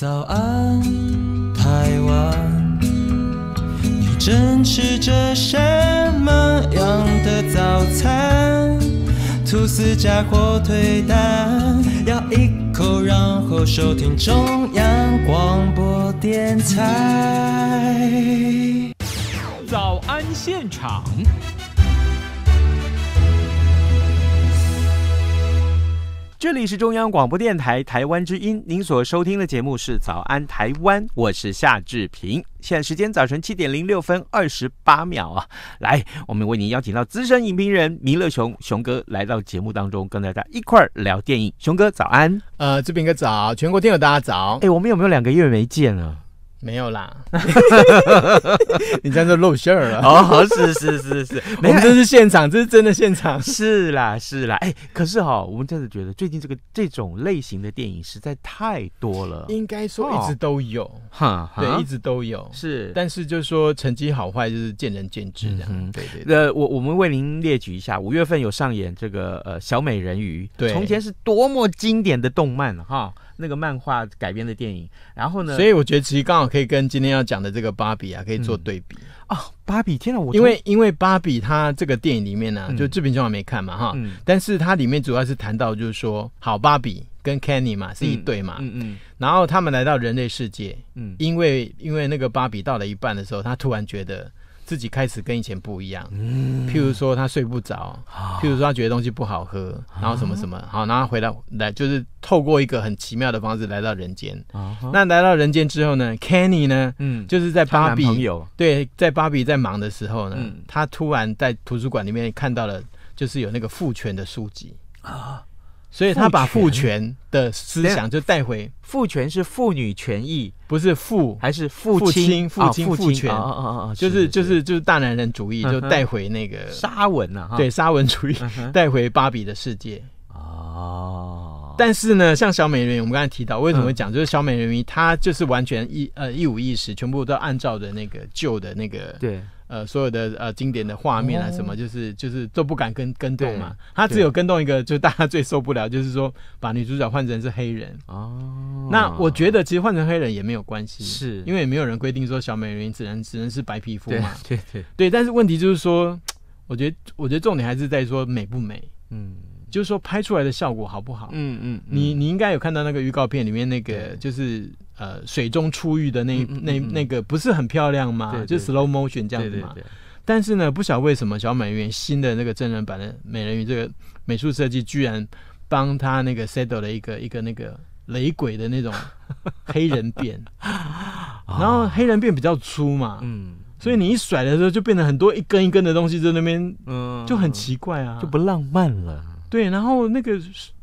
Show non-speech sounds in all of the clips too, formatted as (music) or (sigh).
早安，台湾，你正吃着什么样的早餐？吐司加火腿蛋，咬一口，然后收听中央广播电台。早安现场。这里是中央广播电台台湾之音，您所收听的节目是《早安台湾》，我是夏志平，现在时间早晨七点零六分二十八秒啊，来，我们为您邀请到资深影评人弥勒熊熊哥来到节目当中，跟大家一块儿聊电影。熊哥早安，呃，志平哥早，全国听友大家早，哎，我们有没有两个月没见了？没有啦，(laughs) 你在这露馅儿了。哦，是是是是，(laughs) 我们这是现场，这是真的现场。是啦是啦，哎，可是哈，我们真的觉得最近这个这种类型的电影实在太多了。应该说一直都有，哈，对，一直都有。是，但是就是说成绩好坏就是见仁见智的。嗯，对对。那我我们为您列举一下，五月份有上演这个呃小美人鱼，对，从前是多么经典的动漫哈。那个漫画改编的电影，然后呢？所以我觉得其实刚好可以跟今天要讲的这个芭比啊，可以做对比啊。芭比，天哪！我因为因为芭比它这个电影里面呢，就这边就还没看嘛哈。嗯。但是它里面主要是谈到就是说，好，芭比跟 Canny 嘛是一对嘛。嗯嗯。然后他们来到人类世界，嗯，因为因为那个芭比到了一半的时候，他突然觉得。自己开始跟以前不一样，嗯，譬如说他睡不着，譬如说他觉得东西不好喝，然后什么什么，好，然后回来来就是透过一个很奇妙的方式来到人间。那来到人间之后呢，Kenny 呢，嗯，就是在芭比，对，在芭比在忙的时候呢，他突然在图书馆里面看到了，就是有那个父权的书籍啊。所以，他把父权的思想就带回。父权是妇女权益，不是父，还是父亲？父亲父权，就是就是就是大男人主义，就带回那个沙文呐，对沙文主义，带回芭比的世界。哦，但是呢，像小美人鱼，我们刚才提到，为什么会讲，就是小美人鱼，她就是完全一呃一五一十，全部都按照着那个旧的那个对。呃，所有的呃经典的画面啊，什么就是就是都不敢跟跟动嘛，他只有跟动一个，就大家最受不了，就是说把女主角换成是黑人哦。那我觉得其实换成黑人也没有关系，是因为没有人规定说小美人只能只能是白皮肤嘛，对 (laughs) 对对。对，但是问题就是说，我觉得我觉得重点还是在说美不美，嗯，就是说拍出来的效果好不好，嗯嗯，你你应该有看到那个预告片里面那个就是。呃，水中出浴的那那那个不是很漂亮吗？就 slow motion 这样子嘛。但是呢，不晓为什么小美人鱼新的那个真人版的美人鱼这个美术设计，居然帮他那个 settle 了一个一个那个雷鬼的那种 (laughs) 黑人辫，然后黑人辫比较粗嘛，嗯，所以你一甩的时候就变成很多一根一根的东西在那边，嗯，就很奇怪啊，就不浪漫了。对，然后那个。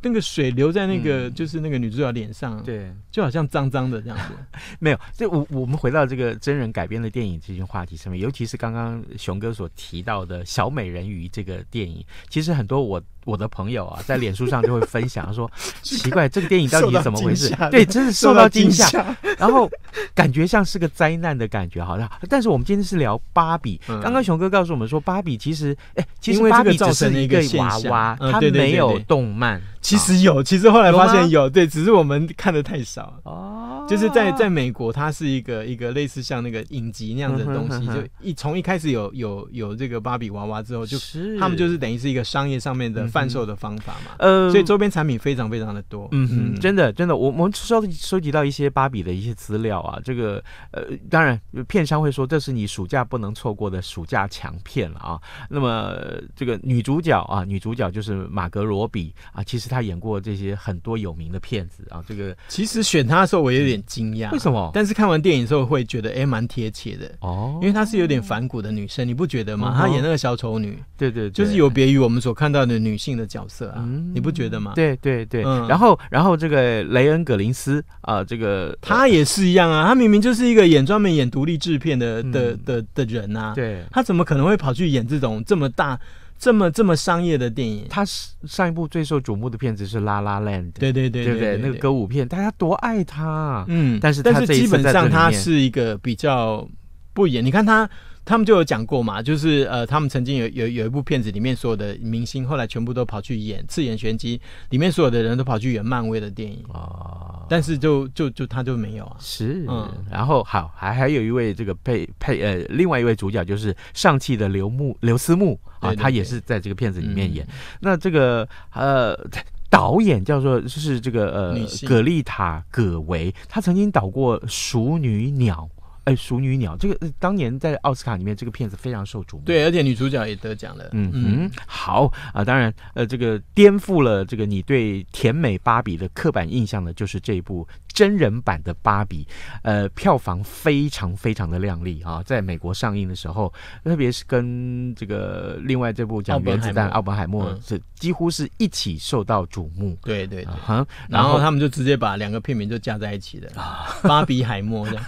那个水流在那个就是那个女主角脸上，对，就好像脏脏的这样子。(laughs) 没有，这我我们回到这个真人改编的电影这些话题上面，尤其是刚刚熊哥所提到的《小美人鱼》这个电影，其实很多我我的朋友啊，在脸书上就会分享说，(laughs) 奇怪这个电影到底是怎么回事？对，真是受到惊吓，然后感觉像是个灾难的感觉，好像。但是我们今天是聊芭比，刚刚熊哥告诉我们说，芭比其实，哎，其实芭比只是一个娃娃，它没有动漫。其实有，其实后来发现有，对，只是我们看的太少。哦，就是在在美国，它是一个一个类似像那个影集那样的东西。就一从一开始有有有这个芭比娃娃之后，就他们就是等于是一个商业上面的贩售的方法嘛。呃，所以周边产品非常非常的多。嗯嗯，真的真的，我我们收收集到一些芭比的一些资料啊，这个呃，当然片商会说这是你暑假不能错过的暑假强片了啊。那么这个女主角啊，女主角就是马格罗比啊，其实她。演过这些很多有名的片子啊，这个其实选他的时候我有点惊讶，为什么？但是看完电影之后会觉得哎，蛮贴切的哦，因为她是有点反骨的女生，你不觉得吗？她演那个小丑女，对对，就是有别于我们所看到的女性的角色啊，你不觉得吗？对对对，然后然后这个雷恩·格林斯啊，这个他也是一样啊，他明明就是一个演专门演独立制片的的的的人啊，对，他怎么可能会跑去演这种这么大？这么这么商业的电影，他是上一部最受瞩目的片子是《拉拉 La n d 对对对对对？那个歌舞片，大家多爱他，嗯，但是但是基本上他是一个比较不演，你看他。他们就有讲过嘛，就是呃，他们曾经有有有一部片子，里面所有的明星后来全部都跑去演《刺眼玄机》，里面所有的人都跑去演漫威的电影啊，但是就就就他就没有啊。是，然后好，还还有一位这个配配呃，另外一位主角就是上汽的刘牧刘思慕啊，他也是在这个片子里面演。那这个呃导演叫做是这个呃葛丽塔葛维，她曾经导过《熟女鸟》。哎，熟女鸟这个当年在奥斯卡里面，这个片子非常受瞩目，对，而且女主角也得奖了。嗯嗯，好啊，当然，呃，这个颠覆了这个你对甜美芭比的刻板印象的，就是这一部。真人版的芭比，呃，票房非常非常的亮丽啊！在美国上映的时候，特别是跟这个另外这部讲原子弹《奥本海默》是几乎是一起受到瞩目。对对对，然后他们就直接把两个片名就加在一起的，(laughs) 芭比海默》。(laughs)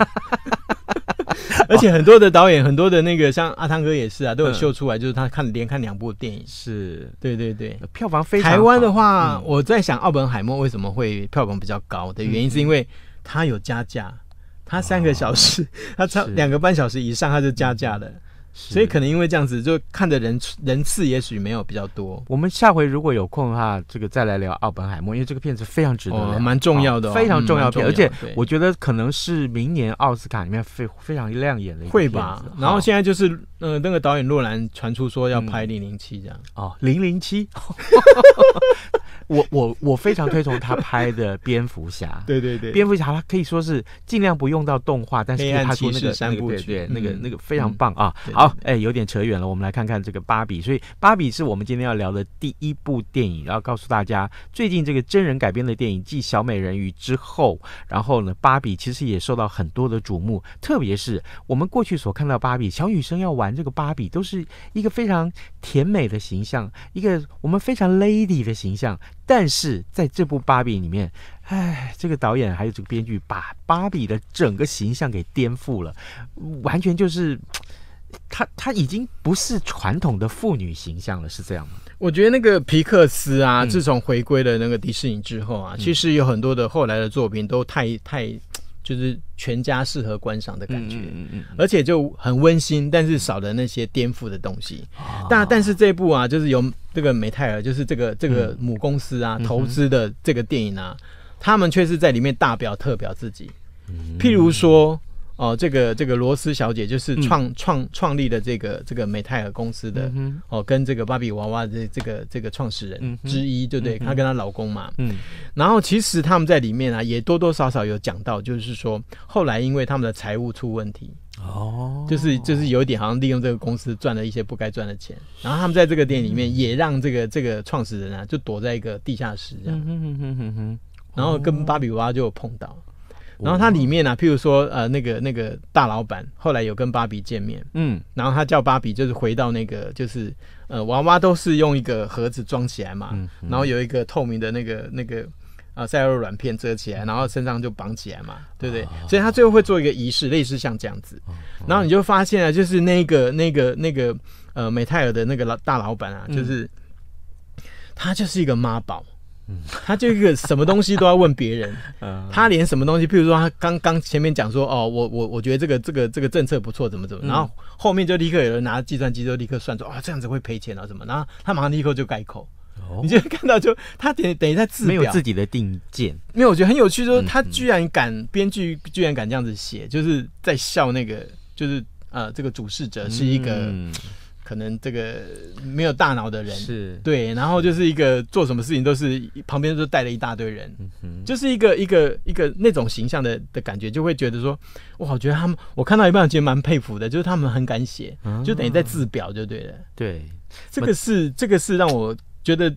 而且很多的导演，很多的那个像阿汤哥也是啊，都有秀出来，就是他看连看两部电影。是，对对对，票房非常。台湾的话，我在想《奥本海默》为什么会票房比较高的原因，是因为。他有加价，他三个小时，(laughs) 他超两个半小时以上，他就加价了。所以可能因为这样子，就看的人人次也许没有比较多。我们下回如果有空的话，这个再来聊《奥本海默》，因为这个片子非常值得，蛮重要的，非常重要，而且我觉得可能是明年奥斯卡里面非非常亮眼的一个会吧。然后现在就是，嗯，那个导演洛兰传出说要拍《零零七》这样哦，《零零七》。我我我非常推崇他拍的《蝙蝠侠》。(laughs) 对对对，《蝙蝠侠》他可以说是尽量不用到动画，但是他说那个三部曲，那个那个非常棒啊！好，哎，有点扯远了，我们来看看这个《芭比》。所以，《芭比》是我们今天要聊的第一部电影，然后告诉大家，最近这个真人改编的电影继《小美人鱼》之后，然后呢，《芭比》其实也受到很多的瞩目，特别是我们过去所看到《芭比》，小女生要玩这个芭比，都是一个非常甜美的形象，一个我们非常 lady 的形象。但是在这部芭比里面，哎，这个导演还有这个编剧把芭比的整个形象给颠覆了，完全就是，她她已经不是传统的妇女形象了，是这样吗？我觉得那个皮克斯啊，自从回归了那个迪士尼之后啊，其实有很多的后来的作品都太太。就是全家适合观赏的感觉，嗯嗯，而且就很温馨，但是少了那些颠覆的东西。但但是这部啊，就是由这个美泰尔，就是这个这个母公司啊投资的这个电影啊，他们却是在里面大表特表自己，譬如说。哦，这个这个罗斯小姐就是创创创立的这个这个美泰尔公司的哦，跟这个芭比娃娃这这个这个创始人之一，对不对？她跟她老公嘛，然后其实他们在里面啊，也多多少少有讲到，就是说后来因为他们的财务出问题，哦，就是就是有一点好像利用这个公司赚了一些不该赚的钱，然后他们在这个店里面也让这个这个创始人啊，就躲在一个地下室这样，然后跟芭比娃娃就有碰到。然后它里面呢，譬如说，呃，那个那个大老板后来有跟芭比见面，嗯，然后他叫芭比就是回到那个，就是呃，娃娃都是用一个盒子装起来嘛，然后有一个透明的那个那个啊塞入软片遮起来，然后身上就绑起来嘛，对不对？所以他最后会做一个仪式，类似像这样子，然后你就发现了，就是那个那个那个呃美泰尔的那个老大老板啊，就是他就是一个妈宝。他就一个什么东西都要问别人，(laughs) 他连什么东西，譬如说他刚刚前面讲说哦，我我我觉得这个这个这个政策不错，怎么怎么，然后后面就立刻有人拿计算机就立刻算出啊这样子会赔钱啊什么，然后他马上立刻就改口，你就看到就他等等于在自没有自己的定见，没有，我觉得很有趣，就是他居然敢编剧居然敢这样子写，就是在笑那个就是呃这个主事者是一个。可能这个没有大脑的人是对，然后就是一个做什么事情都是旁边都带了一大堆人，就是一个一个一个那种形象的的感觉，就会觉得说，哇，我觉得他们，我看到一半觉得蛮佩服的，就是他们很敢写，就等于在自表，就对了。对，这个是这个是让我觉得。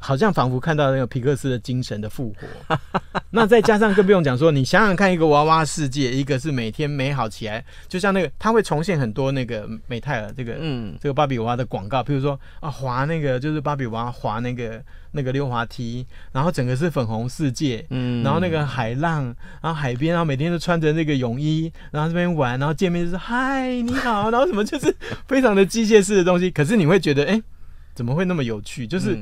好像仿佛看到那个皮克斯的精神的复活，(laughs) 那再加上更不用讲说，你想想看，一个娃娃世界，一个是每天美好起来，就像那个它会重现很多那个美泰尔这个嗯这个芭比娃娃的广告，比如说啊滑那个就是芭比娃娃滑那个那个溜滑梯，然后整个是粉红世界，嗯，然后那个海浪，然后海边，然后每天都穿着那个泳衣，然后这边玩，然后见面就是嗨你好，然后什么就是非常的机械式的东西，可是你会觉得哎怎么会那么有趣？就是。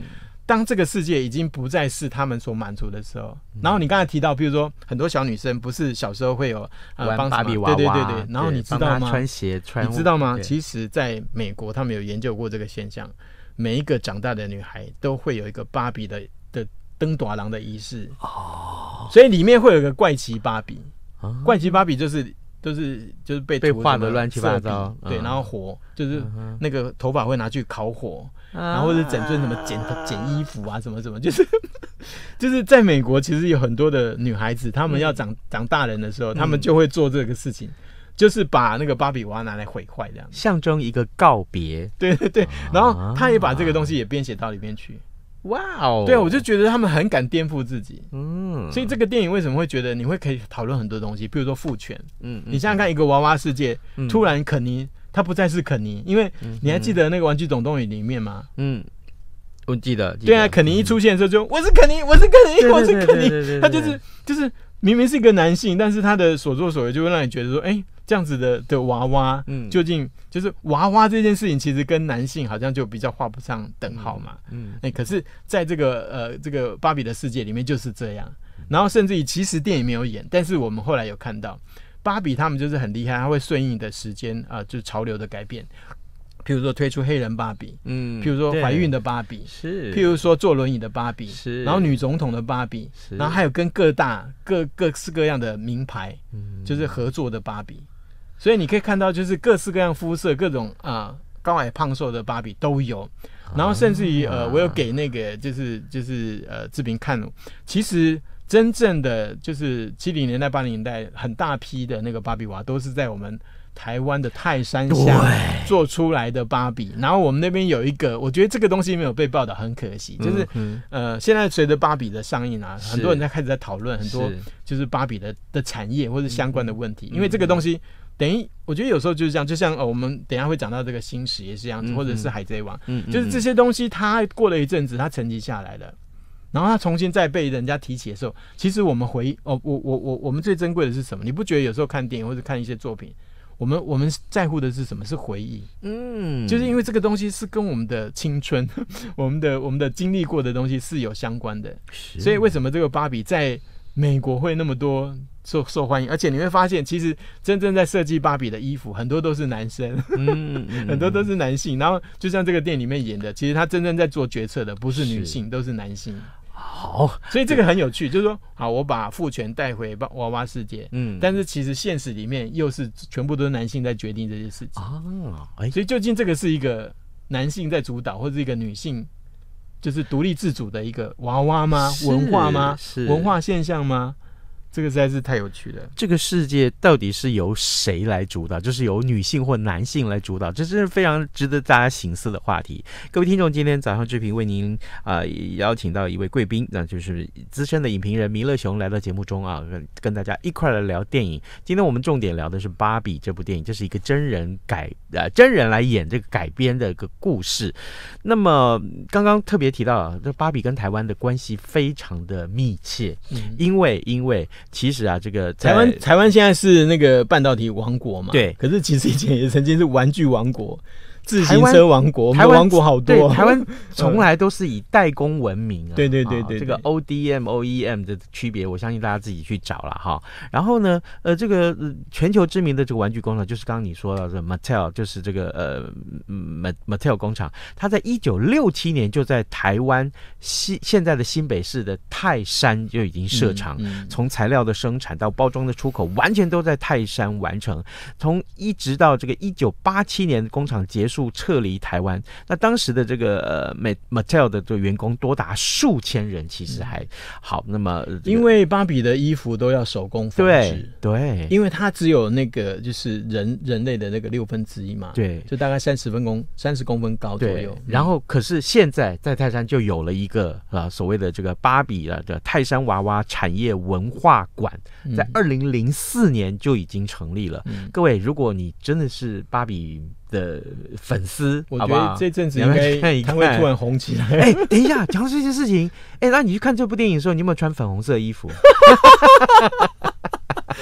当这个世界已经不再是他们所满足的时候，然后你刚才提到，比如说很多小女生不是小时候会有呃帮比娃，对对对对，然后你知道吗？穿鞋穿，你知道吗？其实在美国，他们有研究过这个现象，每一个长大的女孩都会有一个芭比的的登朵郎的仪式哦，所以里面会有个怪奇芭比，怪奇芭比就是就是就是被被画的乱七八糟，对，然后火就是那个头发会拿去烤火。然后是整顿什么剪剪衣服啊，什么什么，就是就是在美国，其实有很多的女孩子，她们要长长大人的时候，她们就会做这个事情，就是把那个芭比娃娃拿来毁坏，这样象征一个告别。对对对，然后她也把这个东西也编写到里面去。哇哦，对啊，我就觉得她们很敢颠覆自己。嗯，所以这个电影为什么会觉得你会可以讨论很多东西，比如说父权。嗯，你想想看，一个娃娃世界突然肯尼。他不再是肯尼，因为你还记得那个《玩具总动员》里面吗？嗯，我记得。对啊，肯尼一出现的时候，就我是肯尼，我是肯尼，(laughs) 我是肯尼。他就是就是明明是一个男性，但是他的所作所为就会让你觉得说，哎，这样子的的娃娃，嗯，究竟就是娃娃这件事情，其实跟男性好像就比较画不上等号嘛。嗯，哎，可是在这个呃这个芭比的世界里面就是这样。然后，甚至于其实电影没有演，但是我们后来有看到。芭比他们就是很厉害，他会顺应的时间啊，就是潮流的改变。譬如说推出黑人芭比，嗯，譬如说怀孕的芭比，是，譬如说坐轮椅的芭比，是，然后女总统的芭比，是，然后还有跟各大各各式各样的名牌，嗯，就是合作的芭比。所以你可以看到，就是各式各样肤色、各种啊高矮胖瘦的芭比都有。然后甚至于呃，我有给那个就是就是呃志平看，其实。真正的就是七零年代、八零年代很大批的那个芭比娃，都是在我们台湾的泰山下做出来的芭比。然后我们那边有一个，我觉得这个东西没有被报道，很可惜。就是呃，现在随着芭比的上映啊，很多人在开始在讨论很多就是芭比的的产业或者相关的问题。因为这个东西等于我觉得有时候就是这样，就像呃，我们等下会讲到这个新史也是这样子，或者是海贼王，就是这些东西它过了一阵子，它沉积下来了。然后他重新再被人家提起的时候，其实我们回忆哦，我我我我们最珍贵的是什么？你不觉得有时候看电影或者看一些作品，我们我们在乎的是什么？是回忆，嗯，就是因为这个东西是跟我们的青春、(laughs) 我们的我们的经历过的东西是有相关的。所以为什么这个芭比在美国会那么多受受欢迎？而且你会发现，其实真正在设计芭比的衣服，很多都是男生，(laughs) 很多都是男性。然后就像这个店里面演的，其实他真正在做决策的不是女性，都是男性。好，所以这个很有趣，就是说，好，我把父权带回娃娃世界，嗯，但是其实现实里面又是全部都是男性在决定这些事情啊，哎，所以究竟这个是一个男性在主导，或者一个女性就是独立自主的一个娃娃吗？文化吗？文化现象吗？这个实在是太有趣了。这个世界到底是由谁来主导？就是由女性或男性来主导？这真是非常值得大家寻思的话题。各位听众，今天早上志平为您啊邀请到一位贵宾，那就是资深的影评人弥勒雄来到节目中啊，跟跟大家一块来聊电影。今天我们重点聊的是《芭比》这部电影，这是一个真人改呃真人来演这个改编的一个故事。那么刚刚特别提到，这芭比跟台湾的关系非常的密切，因为因为。其实啊，这个台湾台湾现在是那个半导体王国嘛，对。可是其实以前也曾经是玩具王国。自行车王国，台湾王国好多。台湾从来都是以代工闻名啊。对对对对，这个 O D M O E M 的区别，我相信大家自己去找了哈。然后呢，呃，这个全球知名的这个玩具工厂，就是刚你说到的 Mattel，就是这个呃 Mattel 工厂，它在一九六七年就在台湾新现在的新北市的泰山就已经设厂，从材料的生产到包装的出口，完全都在泰山完成。从一直到这个一九八七年工厂结束。速撤离台湾。那当时的这个呃，美 Mattel 的这员工多达数千人，其实还好。那么，因为芭比的衣服都要手工缝对，因为它只有那个就是人人类的那个六分之一嘛，对，就大概三十分公三十公分高左右。然后，可是现在在泰山就有了一个啊，所谓的这个芭比的泰山娃娃产业文化馆，在二零零四年就已经成立了。各位，如果你真的是芭比。的粉丝，我觉得这阵子应该看一看，会突然红起来。哎，等一下，讲到这件事情，哎，那你去看这部电影的时候，你有没有穿粉红色衣服？(laughs)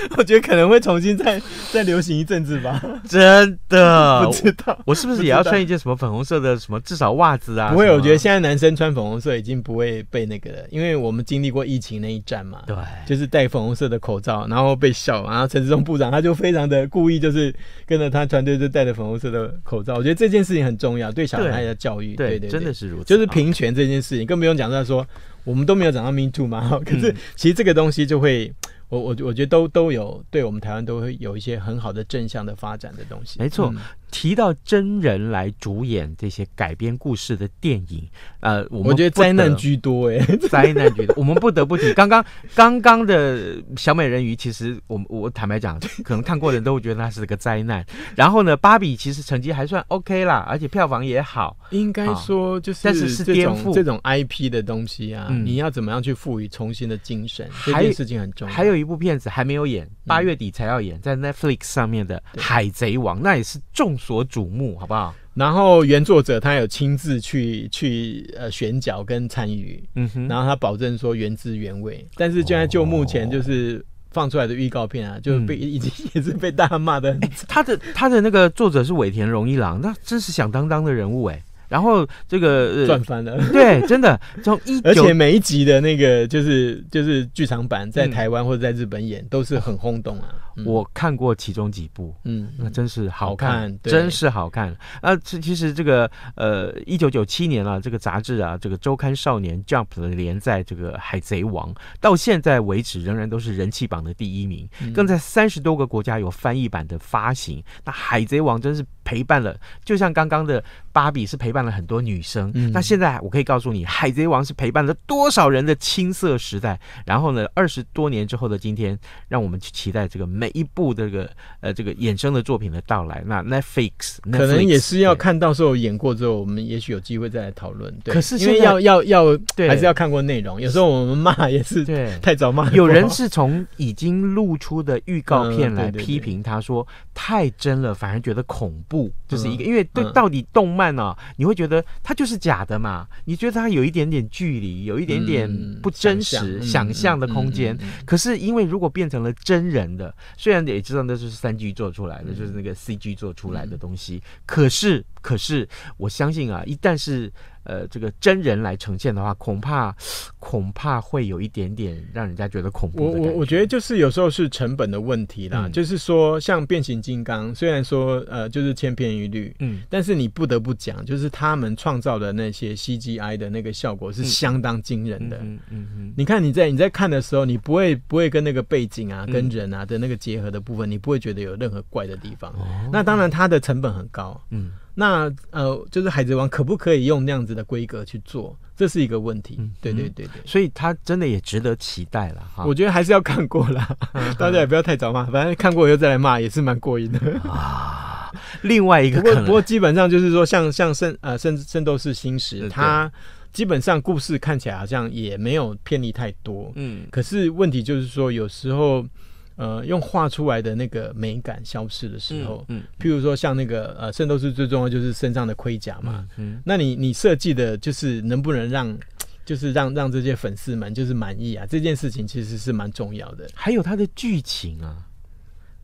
(laughs) 我觉得可能会重新再 (laughs) 再流行一阵子吧。真的，(laughs) 不知道我是不是也要穿一件什么粉红色的什么，至少袜子啊。不会，我觉得现在男生穿粉红色已经不会被那个，因为我们经历过疫情那一战嘛。对。就是戴粉红色的口罩，然后被笑，然后陈志忠部长他就非常的故意，就是跟着他团队就戴着粉红色的口罩。我觉得这件事情很重要，对小孩的教育，对对，真的是如此。就是平权这件事情，更不用讲到说我们都没有找到 me too 吗？可是其实这个东西就会。我我我觉得都都有，对我们台湾都会有一些很好的正向的发展的东西。没错。提到真人来主演这些改编故事的电影，呃，我们觉得灾难居多哎，(laughs) 灾难居多。我们不得不提 (laughs) 刚刚刚刚的小美人鱼，其实我我坦白讲，可能看过的人都会觉得它是个灾难。然后呢，芭比其实成绩还算 OK 啦，而且票房也好。应该说就是，但是是颠覆这种 IP 的东西啊，你要怎么样去赋予重新的精神？这件事情很重要。还有一部片子还没有演，八月底才要演，在 Netflix 上面的《海贼王》，那也是重。所瞩目好不好？然后原作者他有亲自去去呃选角跟参与，嗯哼，然后他保证说原汁原味，但是现在就目前就是放出来的预告片啊，就是被已经也是被大家骂的。他的他的那个作者是尾田荣一郎，那真是响当当的人物哎。然后这个赚翻了，(laughs) 对，真的从一而且每一集的那个就是就是剧场版在台湾或者在日本演都是很轰动啊。我看过其中几部，嗯，那真是好看，真是好看。那其实这个呃，一九九七年了，这个杂志啊，这个周刊少年 Jump 的连载这个《海贼王》，到现在为止仍然都是人气榜的第一名，更在三十多个国家有翻译版的发行。那《海贼王》真是。陪伴了，就像刚刚的芭比是陪伴了很多女生。嗯，那现在我可以告诉你，《海贼王》是陪伴了多少人的青涩时代。然后呢，二十多年之后的今天，让我们去期待这个每一部的这个呃这个衍生的作品的到来。那 Netflix 可能也是要看到时候演过之后，我们也许有机会再来讨论。对，可是因为要要要还是要看过内容，有时候我们骂也是太早骂。有人是从已经露出的预告片来批评他说。太真了，反而觉得恐怖，就是一个，因为对，到底动漫呢，你会觉得它就是假的嘛？你觉得它有一点点距离，有一点点不真实，想象的空间。可是，因为如果变成了真人的，虽然也知道那是三 G 做出来的，就是那个 CG 做出来的东西，可是，可是我相信啊，一旦是。呃，这个真人来呈现的话，恐怕恐怕会有一点点让人家觉得恐怖。我我我觉得就是有时候是成本的问题啦，就是说像变形金刚，虽然说呃就是千篇一律，嗯，但是你不得不讲，就是他们创造的那些 CGI 的那个效果是相当惊人的。嗯嗯嗯，你看你在你在看的时候，你不会不会跟那个背景啊、跟人啊的那个结合的部分，你不会觉得有任何怪的地方。哦，那当然它的成本很高。嗯。那呃，就是《海贼王》可不可以用那样子的规格去做，这是一个问题。对对对对，所以他真的也值得期待了哈。我觉得还是要看过了，(laughs) 大家也不要太早骂，反正看过以后再来骂也是蛮过瘾的啊。另外一个，不过基本上就是说，像像圣呃圣圣斗士星矢，它基本上故事看起来好像也没有偏离太多。嗯，可是问题就是说，有时候。呃，用画出来的那个美感消失的时候，嗯，譬如说像那个呃，圣斗士最重要就是身上的盔甲嘛，嗯，那你你设计的就是能不能让，(tsk) 就是让让这些粉丝们就是满意啊？这件事情其实是蛮重要的，还有它的剧情啊。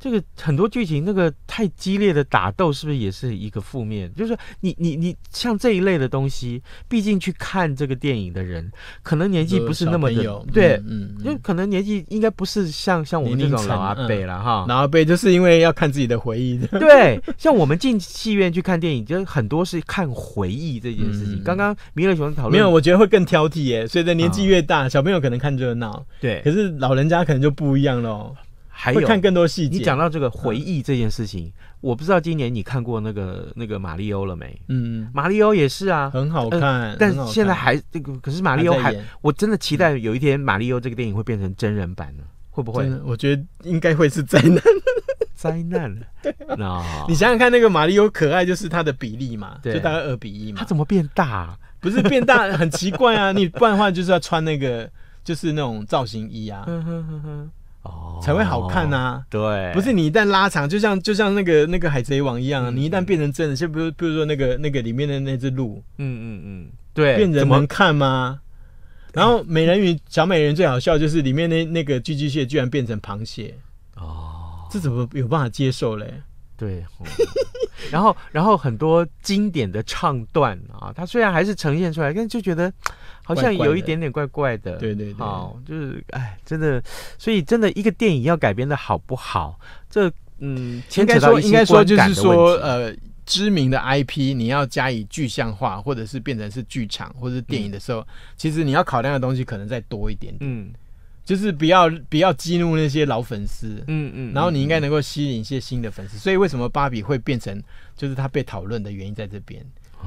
这个很多剧情，那个太激烈的打斗，是不是也是一个负面？就是你你你像这一类的东西，毕竟去看这个电影的人，可能年纪不是那么的对，嗯，就可能年纪应该不是像像我们这种老阿伯了哈。老阿伯就是因为要看自己的回忆。对，像我们进戏院去看电影，就很多是看回忆这件事情。刚刚米勒熊讨论，没有，我觉得会更挑剔耶。所以，年纪越大小朋友可能看热闹，对，可是老人家可能就不一样喽。会看更多细节。你讲到这个回忆这件事情，我不知道今年你看过那个那个马里欧了没？嗯，马里欧也是啊，很好看。但现在还这个，可是马里欧还，我真的期待有一天马里欧这个电影会变成真人版呢。会不会？我觉得应该会是灾难。(laughs) 灾难。对啊。你想想看，那个马里欧可爱就是它的比例嘛，就大概二比一嘛。它怎么变大？不是变大，很奇怪啊。你不然的话就是要穿那个，就是那种造型衣啊。(laughs) 才会好看啊。对，不是你一旦拉长，就像就像那个那个海贼王一样，你一旦变成真的，就比如比如说那个那个里面的那只鹿，嗯嗯嗯，对，变人能看吗？然后美人鱼小美人最好笑就是里面那那个寄居蟹居然变成螃蟹，哦，这怎么有办法接受嘞？对，(laughs) 然后然后很多经典的唱段啊，它虽然还是呈现出来，但就觉得好像有一点点怪怪的。对对对，就是哎，真的，所以真的一个电影要改编的好不好，这嗯，牵扯到应该说就是说呃，知名的 IP 你要加以具象化，或者是变成是剧场或者是电影的时候，其实你要考量的东西可能再多一点点。就是不要不要激怒那些老粉丝，嗯嗯，然后你应该能够吸引一些新的粉丝。所以为什么芭比会变成就是他被讨论的原因在这边？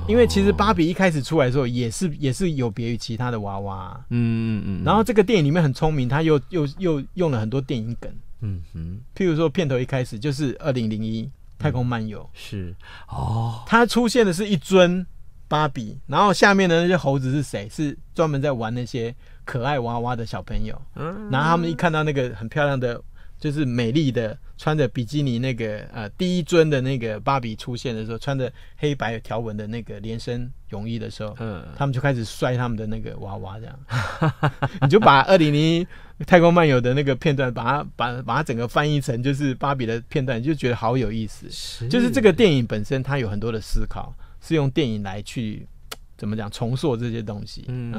因为其实芭比一开始出来的时候也是也是有别于其他的娃娃，嗯嗯嗯。然后这个电影里面很聪明，他又又又用了很多电影梗，嗯哼。譬如说片头一开始就是二零零一太空漫游，是哦。他出现的是一尊芭比，然后下面的那些猴子是谁？是专门在玩那些。可爱娃娃的小朋友，嗯，然后他们一看到那个很漂亮的，就是美丽的，穿着比基尼那个呃第一尊的那个芭比出现的时候，穿着黑白条纹的那个连身泳衣的时候，嗯，他们就开始摔他们的那个娃娃，这样，(laughs) 你就把二零零太空漫游的那个片段，把它把把它整个翻译成就是芭比的片段，就觉得好有意思，就是这个电影本身它有很多的思考，是用电影来去。怎么讲？重塑这些东西。嗯，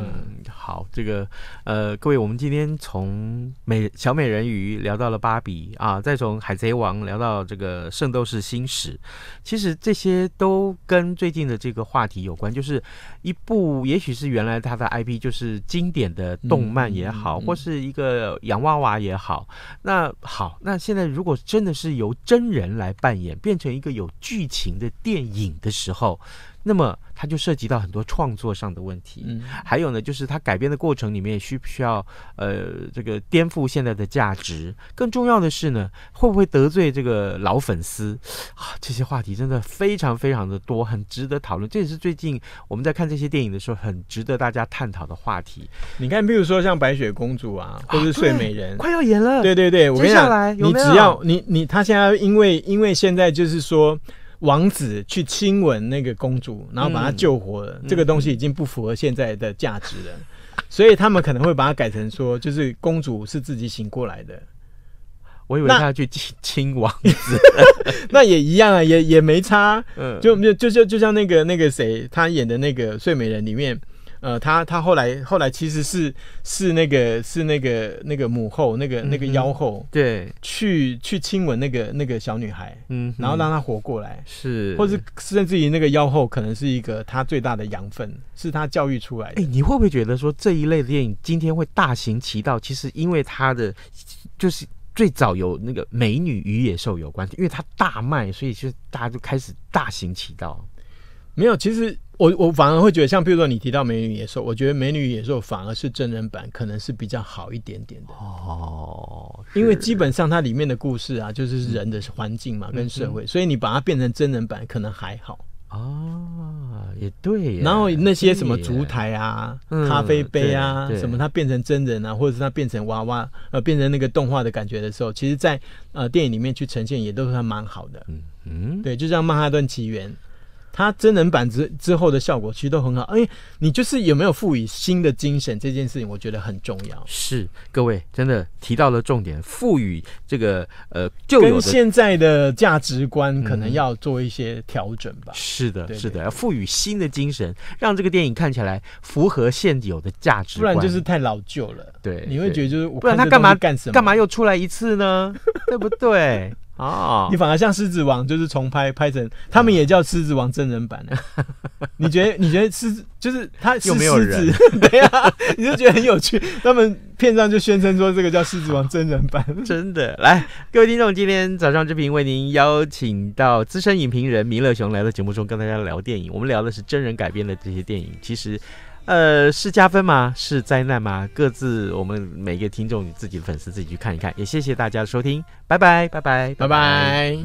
好，这个呃，各位，我们今天从美小美人鱼聊到了芭比啊，再从海贼王聊到这个圣斗士星矢，其实这些都跟最近的这个话题有关，就是一部，也许是原来它的 IP 就是经典的动漫也好，或是一个洋娃娃也好，那好，那现在如果真的是由真人来扮演，变成一个有剧情的电影的时候。那么它就涉及到很多创作上的问题，嗯，还有呢，就是它改编的过程里面需不需要呃这个颠覆现在的价值？更重要的是呢，会不会得罪这个老粉丝啊？这些话题真的非常非常的多，很值得讨论。这也是最近我们在看这些电影的时候，很值得大家探讨的话题。你看，比如说像《白雪公主》啊，或者是《睡美人》，快要演了。对对对，我跟你讲，你只要你你他现在因为因为现在就是说。王子去亲吻那个公主，然后把她救活了。这个东西已经不符合现在的价值了，所以他们可能会把它改成说，就是公主是自己醒过来的。我以为他去亲亲王子，(laughs) 那也一样啊，也也没差。嗯，就就就就就像那个那个谁他演的那个《睡美人》里面。呃，他他后来后来其实是是那个是那个那个母后那个那个妖后对去去亲吻那个那个小女孩嗯，然后让她活过来是，或者甚至于那个妖后可能是一个她最大的养分，是她教育出来的。哎，你会不会觉得说这一类的电影今天会大行其道？其实因为它的就是最早有那个美女与野兽有关，因为它大卖，所以就大家就开始大行其道。没有，其实。我我反而会觉得，像比如说你提到《美女野兽》，我觉得《美女野兽》反而是真人版可能是比较好一点点的哦，因为基本上它里面的故事啊，就是人的环境嘛，跟社会，所以你把它变成真人版，可能还好啊，也对。然后那些什么烛台啊、咖啡杯啊，什么它变成真人啊，或者是它变成娃娃，呃，变成那个动画的感觉的时候，其实在呃电影里面去呈现也都是蛮好的，嗯嗯，对，就像《曼哈顿奇缘》。它真人版之之后的效果其实都很好，因为你就是有没有赋予新的精神这件事情，我觉得很重要。是，各位真的提到了重点，赋予这个呃，旧跟现在的价值观可能要做一些调整吧。是的，是的，要赋予新的精神，让这个电影看起来符合现有的价值，不然就是太老旧了。对，你会觉得就是不然他干嘛干什么干嘛又出来一次呢？对不对？(laughs) 啊，你反而像《狮子王》，就是重拍拍成，他们也叫《狮子王》真人版啊。你觉得你觉得狮子就是有是有人，(laughs) 对呀，你就觉得很有趣。他们片上就宣称说这个叫《狮子王》真人版，真的。来，各位听众，今天早上之评为您邀请到资深影评人弥勒雄来到节目中跟大家聊电影。我们聊的是真人改编的这些电影，其实。呃，是加分吗？是灾难吗？各自我们每个听众自己的粉丝自己去看一看，也谢谢大家的收听，拜拜拜拜拜拜。